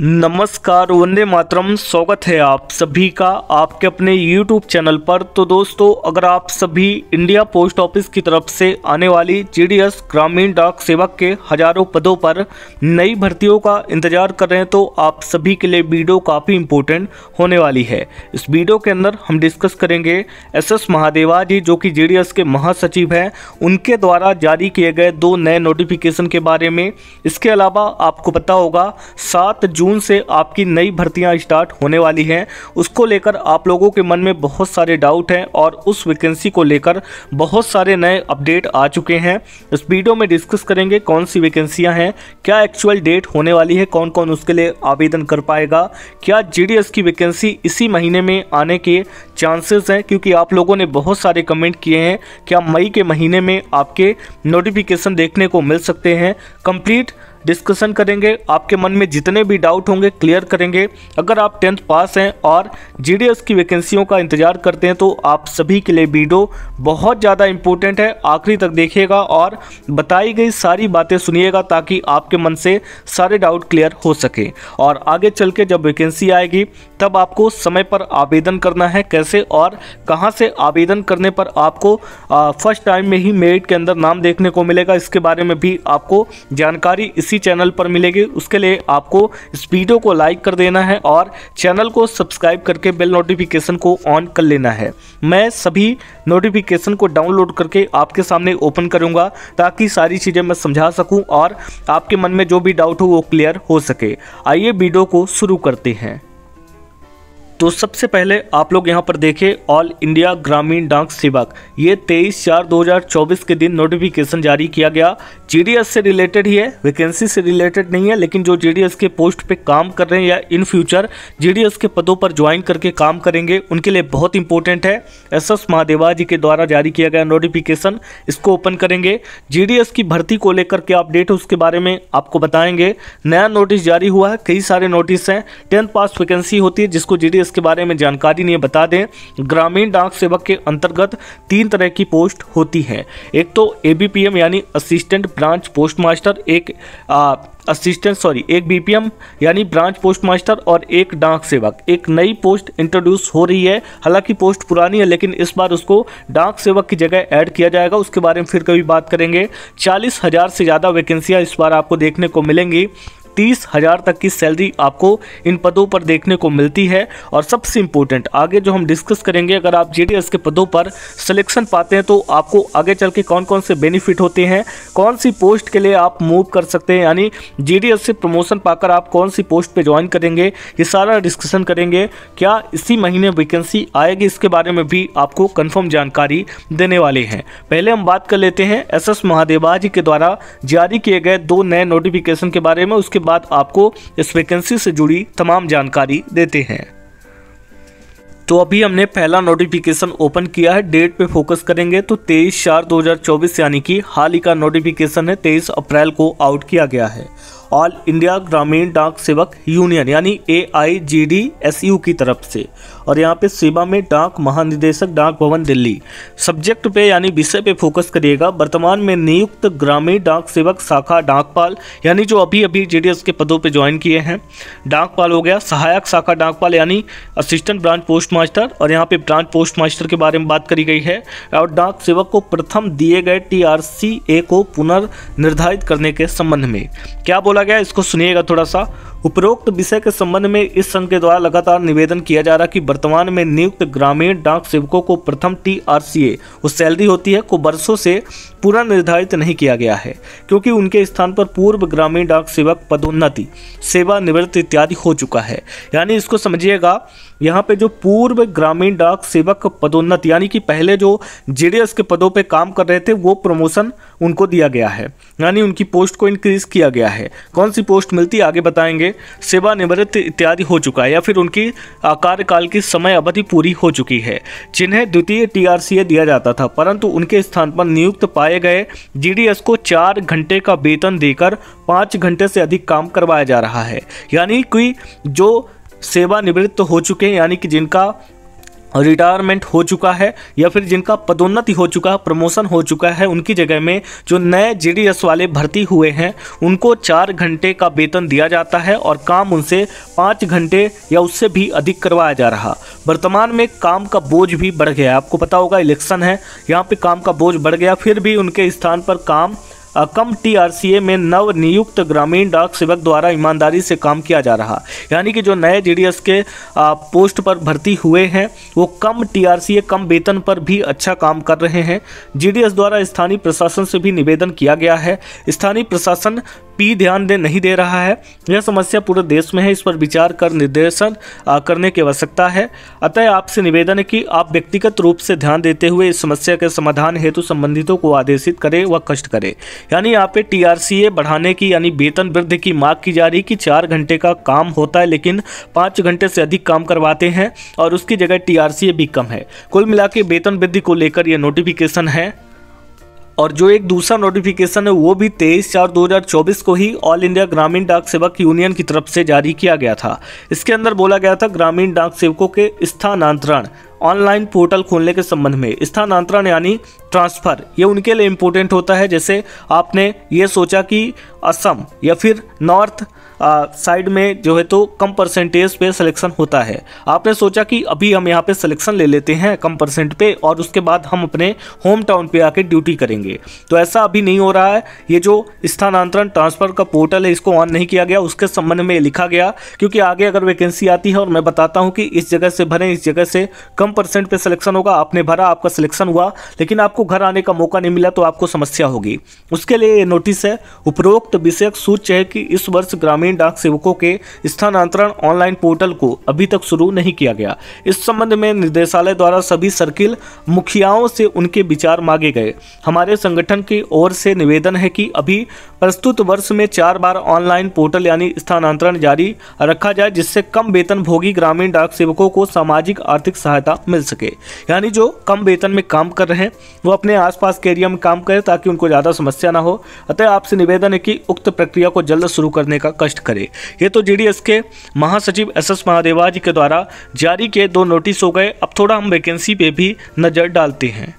नमस्कार वंदे मातरम स्वागत है आप सभी का आपके अपने YouTube चैनल पर तो दोस्तों अगर आप सभी इंडिया पोस्ट ऑफिस की तरफ से आने वाली जी ग्रामीण डाक सेवक के हजारों पदों पर नई भर्तियों का इंतजार कर रहे हैं तो आप सभी के लिए वीडियो काफ़ी इंपॉर्टेंट होने वाली है इस वीडियो के अंदर हम डिस्कस करेंगे एस एस महादेवा जी जो कि जे के महासचिव हैं उनके द्वारा जारी किए गए दो नए नोटिफिकेशन के बारे में इसके अलावा आपको पता होगा सात जून से आपकी नई भर्तियां स्टार्ट होने वाली हैं उसको लेकर आप लोगों के मन में बहुत सारे डाउट हैं और उस वैकेंसी को लेकर बहुत सारे नए अपडेट आ चुके हैं इस वीडियो में डिस्कस करेंगे कौन सी वैकेंसियाँ हैं क्या एक्चुअल डेट होने वाली है कौन कौन उसके लिए आवेदन कर पाएगा क्या जी की वैकेंसी इसी महीने में आने के चांसेस हैं क्योंकि आप लोगों ने बहुत सारे कमेंट किए हैं क्या मई के महीने में आपके नोटिफिकेशन देखने को मिल सकते हैं कंप्लीट डिस्कशन करेंगे आपके मन में जितने भी डाउट होंगे क्लियर करेंगे अगर आप टेंथ पास हैं और जी की वैकेंसियों का इंतज़ार करते हैं तो आप सभी के लिए वीडियो बहुत ज़्यादा इंपॉर्टेंट है आखिरी तक देखिएगा और बताई गई सारी बातें सुनिएगा ताकि आपके मन से सारे डाउट क्लियर हो सके और आगे चल के जब वैकेंसी आएगी तब आपको समय पर आवेदन करना है कैसे और कहाँ से आवेदन करने पर आपको फर्स्ट टाइम में ही मेरिट के अंदर नाम देखने को मिलेगा इसके बारे में भी आपको जानकारी इसी चैनल पर मिलेगी उसके लिए आपको इस वीडियो को लाइक कर देना है और चैनल को सब्सक्राइब करके बेल नोटिफिकेशन को ऑन कर लेना है मैं सभी नोटिफिकेशन को डाउनलोड करके आपके सामने ओपन करूँगा ताकि सारी चीज़ें मैं समझा सकूँ और आपके मन में जो भी डाउट हो वो क्लियर हो सके आइए वीडियो को शुरू करते हैं तो सबसे पहले आप लोग यहां पर देखें ऑल इंडिया ग्रामीण डाक सेवक ये 23 चार 2024 के दिन नोटिफिकेशन जारी किया गया जीडीएस से रिलेटेड ही है वैकेंसी से रिलेटेड नहीं है लेकिन जो जीडीएस के पोस्ट पे काम कर रहे हैं या इन फ्यूचर जीडीएस के पदों पर ज्वाइन करके काम करेंगे उनके लिए बहुत इंपॉर्टेंट है एस एस महादेवा जी के द्वारा जारी किया गया नोटिफिकेशन इसको ओपन करेंगे जी की भर्ती को लेकर के अपडेट है उसके बारे में आपको बताएंगे नया नोटिस जारी हुआ है कई सारे नोटिस हैं टेंथ पास वैकेंसी होती है जिसको जी इसके बारे में जानकारी नहीं बता दें ग्रामीण डाक सेवक के अंतर्गत तीन तरह की पोस्ट होती है एक तो ए यानी असिस्टेंट ब्रांच पोस्ट मास्टर एक आ, असिस्टेंट सॉरी एक बीपीएम यानी ब्रांच पोस्ट मास्टर और एक डाक सेवक एक नई पोस्ट इंट्रोड्यूस हो रही है हालांकि पोस्ट पुरानी है लेकिन इस बार उसको डाक सेवक की जगह ऐड किया जाएगा उसके बारे में फिर कभी बात करेंगे चालीस हज़ार से ज़्यादा वैकेंसियाँ इस बार आपको देखने को मिलेंगी तीस हज़ार तक की सैलरी आपको इन पदों पर देखने को मिलती है और सबसे इम्पोर्टेंट आगे जो हम डिस्कस करेंगे अगर आप जे के पदों पर सिलेक्शन पाते हैं तो आपको आगे चल के कौन कौन से बेनिफिट होते हैं कौन सी पोस्ट के लिए आप मूव कर सकते हैं यानी जे से प्रमोशन पाकर आप कौन सी पोस्ट पर ज्वाइन करेंगे ये सारा डिस्कशन करेंगे क्या इसी महीने वैकेंसी आएगी इसके बारे में भी आपको कन्फर्म जानकारी देने वाले हैं पहले हम बात कर लेते हैं एस एस महादेवा जी के द्वारा जारी किए गए दो नए नोटिफिकेशन के बारे में उसके बाद आपको इस वैकेंसी से जुड़ी तमाम जानकारी देते हैं तो अभी हमने पहला नोटिफिकेशन ओपन किया है डेट पे फोकस करेंगे तो 23 चार 2024 यानी कि हाल ही का नोटिफिकेशन है 23 अप्रैल को आउट किया गया है ऑल इंडिया ग्रामीण डाक सेवक यूनियन यानी A I G D S U की तरफ से और यहाँ पे सेवा में डाक महानिदेशक डाक भवन दिल्ली सब्जेक्ट पे यानी विषय पे फोकस करिएगा वर्तमान में नियुक्त ग्रामीण डाक सेवक शाखा डाकपाल यानी जो अभी अभी जे के पदों पे ज्वाइन किए हैं डाकपाल हो गया सहायक शाखा डाकपाल यानी असिस्टेंट ब्रांच पोस्ट मास्टर और यहाँ पे ब्रांच पोस्ट मास्टर के बारे में बात करी गई है और डाक सेवक को प्रथम दिए गए टी ए को पुनर्निर्धारित करने के संबंध में क्या बोल बोला गया इसको सुनिएगा थोड़ा सा उपरोक्त विषय के संबंध में इस संघ के द्वारा लगातार निवेदन किया जा रहा कि वर्तमान में नियुक्त ग्रामीण डाक सेवकों को प्रथम टी आर सी ए वो सैलरी होती है को वर्षों से पूरा निर्धारित नहीं किया गया है क्योंकि उनके स्थान पर पूर्व ग्रामीण डाक सेवक पदोन्नति सेवानिवृत्त इत्यादि हो चुका है यानी इसको समझिएगा यहाँ पे जो पूर्व ग्रामीण डाक सेवक पदोन्नत यानी कि पहले जो जे के पदों पे काम कर रहे थे वो प्रमोशन उनको दिया गया है यानी उनकी पोस्ट को इंक्रीज किया गया है कौन सी पोस्ट मिलती है आगे बताएंगे सेवानिवृत्त इत्यादि हो चुका है या फिर उनकी कार्यकाल की समय अवधि पूरी हो चुकी है जिन्हें द्वितीय टी दिया जाता था परंतु उनके स्थान पर नियुक्त पाए गए जी को चार घंटे का वेतन देकर पाँच घंटे से अधिक काम करवाया जा रहा है यानी कि जो सेवानिवृत्त हो चुके हैं यानी कि जिनका रिटायरमेंट हो चुका है या फिर जिनका पदोन्नति हो चुका है प्रमोशन हो चुका है उनकी जगह में जो नए जीडीएस वाले भर्ती हुए हैं उनको चार घंटे का वेतन दिया जाता है और काम उनसे पाँच घंटे या उससे भी अधिक करवाया जा रहा वर्तमान में काम का बोझ भी बढ़ गया आपको पता होगा इलेक्शन है यहाँ पर काम का बोझ बढ़ गया फिर भी उनके स्थान पर काम कम टीआरसीए में नव नियुक्त ग्रामीण डाक सेवक द्वारा ईमानदारी से काम किया जा रहा यानी कि जो नए जीडीएस के पोस्ट पर भर्ती हुए हैं वो कम टीआरसीए कम वेतन पर भी अच्छा काम कर रहे हैं जीडीएस द्वारा स्थानीय प्रशासन से भी निवेदन किया गया है स्थानीय प्रशासन पी ध्यान दे नहीं दे रहा है यह समस्या पूरे देश में है इस पर विचार कर निर्देशन करने की आवश्यकता है अतः आपसे निवेदन है कि आप व्यक्तिगत रूप से ध्यान देते हुए इस समस्या के समाधान हेतु संबंधितों को आदेशित करें व कष्ट करें यानी यहाँ पे टीआरसीए बढ़ाने की यानी वेतन वृद्धि की मांग की जा रही कि चार घंटे का काम होता है लेकिन पाँच घंटे से अधिक काम करवाते हैं और उसकी जगह टी भी कम है कुल मिला वेतन वृद्धि को लेकर यह नोटिफिकेशन है और जो एक दूसरा नोटिफिकेशन है वो भी 23 चार 2024 को ही ऑल इंडिया ग्रामीण डाक सेवक यूनियन की तरफ से जारी किया गया था इसके अंदर बोला गया था ग्रामीण डाक सेवकों के स्थानांतरण ऑनलाइन पोर्टल खोलने के संबंध में स्थानांतरण यानी ट्रांसफ़र ये उनके लिए इम्पोर्टेंट होता है जैसे आपने ये सोचा कि असम या फिर नॉर्थ साइड में जो है तो कम परसेंटेज पे सिलेक्शन होता है आपने सोचा कि अभी हम यहाँ पे सिलेक्शन ले लेते हैं कम परसेंट पे और उसके बाद हम अपने होम टाउन पे आके ड्यूटी करेंगे तो ऐसा अभी नहीं हो रहा है ये जो स्थानांतरण ट्रांसफ़र का पोर्टल है इसको ऑन नहीं किया गया उसके संबंध में लिखा गया क्योंकि आगे अगर वैकेंसी आती है और मैं बताता हूँ कि इस जगह से भरें इस जगह से कम परसेंट पर सिलेक्शन होगा आपने भरा आपका सिलेक्शन हुआ लेकिन आपको घर आने का मौका नहीं मिला तो आपको समस्या होगी उसके लिए ये नोटिस है उपरोक्त विषयक सूच है कि इस वर्ष ग्रामीण डाक सेवकों के स्थानांतरण ऑनलाइन पोर्टल को अभी तक शुरू नहीं किया गया इस संबंध में निदेशालय द्वारा सभी सर्किल मुखियाओं से उनके विचार मांगे गए हमारे संगठन की ओर से निवेदन है कि अभी प्रस्तुत वर्ष में चार बार ऑनलाइन पोर्टल यानी स्थानांतरण जारी रखा जाए जिससे कम वेतन भोगी ग्रामीण डाक सेवकों को सामाजिक आर्थिक सहायता मिल सके यानी जो कम वेतन में काम कर रहे हैं वह अपने आसपास के एरिया में काम करें ताकि उनको ज़्यादा समस्या ना हो अतः आपसे निवेदन है कि उक्त प्रक्रिया को जल्द शुरू करने का कष्ट करें ये तो जी के महासचिव एस एस महादेवा जी के द्वारा जारी किए दो नोटिस हो गए अब थोड़ा हम वैकेंसी पे भी नज़र डालते हैं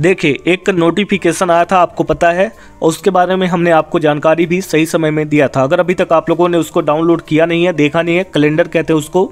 देखिए एक नोटिफिकेशन आया था आपको पता है और उसके बारे में हमने आपको जानकारी भी सही समय में दिया था अगर अभी तक आप लोगों ने उसको डाउनलोड किया नहीं है देखा नहीं है कैलेंडर कहते हैं उसको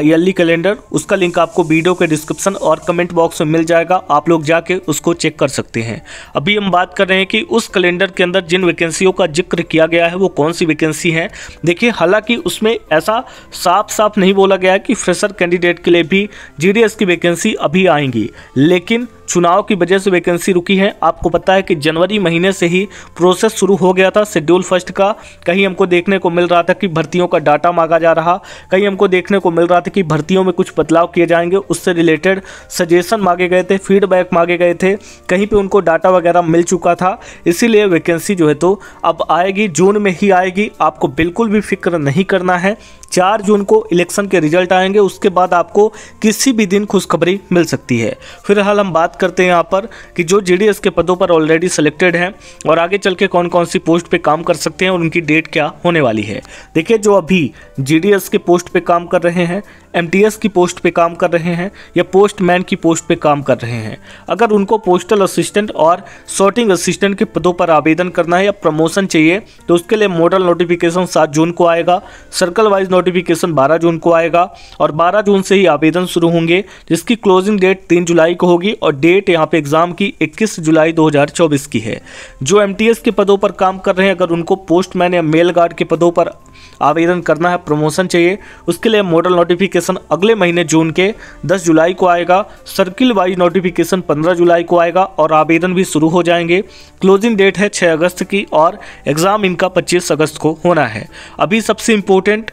ईयरली कैलेंडर उसका लिंक आपको वीडियो के डिस्क्रिप्शन और कमेंट बॉक्स में मिल जाएगा आप लोग जाके उसको चेक कर सकते हैं अभी हम बात कर रहे हैं कि उस कैलेंडर के अंदर जिन वैकेंसियों का जिक्र किया गया है वो कौन सी वैकेंसी है देखिए हालांकि उसमें ऐसा साफ साफ नहीं बोला गया कि फ्रेशर कैंडिडेट के लिए भी जी की वैकेंसी अभी आएंगी लेकिन चुनाव की वजह से वैकेंसी रुकी है आपको पता है कि जनवरी महीने से ही प्रोसेस शुरू हो गया था शेड्यूल फर्स्ट का कहीं हमको देखने को मिल रहा था कि भर्तियों का डाटा मांगा जा रहा कहीं हमको देखने को मिल रहा था कि भर्तियों में कुछ बदलाव किए जाएंगे उससे रिलेटेड सजेशन मांगे गए थे फीडबैक मांगे गए थे कहीं पर उनको डाटा वगैरह मिल चुका था इसीलिए वैकेंसी जो है तो अब आएगी जून में ही आएगी आपको बिल्कुल भी फिक्र नहीं करना है चार जून को इलेक्शन के रिजल्ट आएंगे उसके बाद आपको किसी भी दिन खुशखबरी मिल सकती है फिलहाल हम बात करते हैं यहाँ पर कि जो जे के पदों पर ऑलरेडी सिलेक्टेड हैं और आगे चल के कौन कौन सी पोस्ट पर काम कर सकते हैं और उनकी डेट क्या होने वाली है देखिए जो अभी जी के पोस्ट पर काम कर रहे हैं एम की पोस्ट पे काम कर रहे हैं या पोस्टमैन की पोस्ट पे काम कर रहे हैं अगर उनको पोस्टल असिस्टेंट और सॉर्टिंग असिस्टेंट के पदों पर आवेदन करना है या प्रमोशन चाहिए तो उसके लिए मॉडल नोटिफिकेशन सात जून को आएगा सर्कल वाइज नोटिफिकेशन बारह जून को आएगा और बारह जून से ही आवेदन शुरू होंगे जिसकी क्लोजिंग डेट तीन जुलाई को होगी और डेट यहाँ पर एग्जाम की इक्कीस जुलाई दो की है जो एम के पदों पर काम कर रहे हैं अगर उनको पोस्टमैन या मेल गार्ड के पदों पर आवेदन करना है प्रमोशन चाहिए उसके लिए मॉडल नोटिफिकेशन नोटिफिकेशन अगले महीने जून के 10 जुलाई को आएगा सर्किल वाइज नोटिफिकेशन 15 जुलाई को आएगा और आवेदन भी शुरू हो जाएंगे क्लोजिंग डेट है 6 अगस्त की और एग्ज़ाम इनका 25 अगस्त को होना है अभी सबसे इम्पोर्टेंट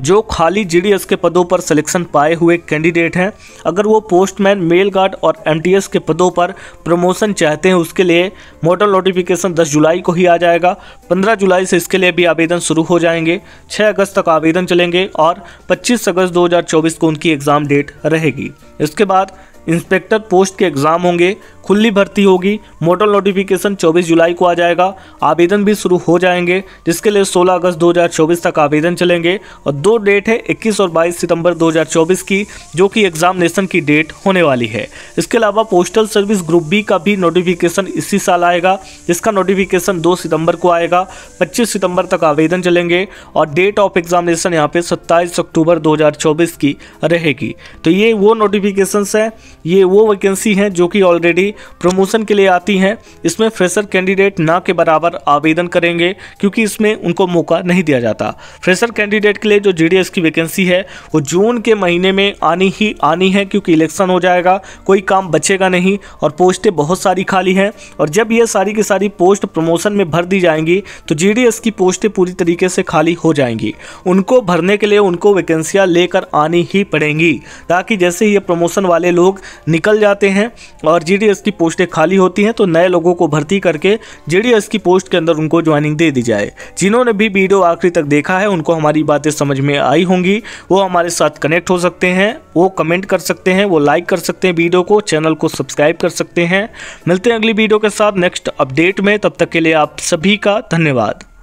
जो खाली जी के पदों पर सिलेक्शन पाए हुए कैंडिडेट हैं अगर वो पोस्टमैन मेल गार्ड और एम के पदों पर प्रमोशन चाहते हैं उसके लिए मोटर नोटिफिकेशन 10 जुलाई को ही आ जाएगा 15 जुलाई से इसके लिए भी आवेदन शुरू हो जाएंगे 6 अगस्त तक आवेदन चलेंगे और 25 अगस्त 2024 को उनकी एग्ज़ाम डेट रहेगी इसके बाद इंस्पेक्टर पोस्ट के एग्ज़ाम होंगे खुली भर्ती होगी मोटर नोटिफिकेशन 24 जुलाई को आ जाएगा आवेदन भी शुरू हो जाएंगे जिसके लिए 16 अगस्त 2024 तक आवेदन चलेंगे और दो डेट है 21 और 22 सितंबर 2024 की जो कि एग्जामिनेशन की डेट होने वाली है इसके अलावा पोस्टल सर्विस ग्रुप बी का भी नोटिफिकेशन इसी साल आएगा जिसका नोटिफिकेशन दो सितंबर को आएगा पच्चीस सितंबर तक आवेदन चलेंगे और डेट ऑफ एग्जामिनेशन यहाँ पे सत्ताईस अक्टूबर दो की रहेगी तो ये वो नोटिफिकेशन हैं ये वो वैकेंसी हैं जो कि ऑलरेडी प्रमोशन के लिए आती हैं इसमें फ्रेशर कैंडिडेट ना के बराबर आवेदन करेंगे क्योंकि इसमें उनको मौका नहीं दिया जाता फ्रेशर कैंडिडेट के लिए जो जी की वैकेंसी है वो जून के महीने में आनी ही आनी है क्योंकि इलेक्शन हो जाएगा कोई काम बचेगा नहीं और पोस्टें बहुत सारी खाली हैं और जब ये सारी की सारी पोस्ट प्रमोशन में भर दी जाएंगी तो जी की पोस्टें पूरी तरीके से खाली हो जाएंगी उनको भरने के लिए उनको वैकेंसियाँ लेकर आनी ही पड़ेंगी ताकि जैसे ही ये प्रमोशन वाले लोग निकल जाते हैं और जी की पोस्टें खाली होती हैं तो नए लोगों को भर्ती करके जेडीएस की पोस्ट के अंदर उनको ज्वाइनिंग दे दी जाए जिन्होंने भी वीडियो आखिरी तक देखा है उनको हमारी बातें समझ में आई होंगी वो हमारे साथ कनेक्ट हो सकते हैं वो कमेंट कर सकते हैं वो लाइक कर सकते हैं वीडियो को चैनल को सब्सक्राइब कर सकते हैं मिलते हैं अगली वीडियो के साथ नेक्स्ट अपडेट में तब तक के लिए आप सभी का धन्यवाद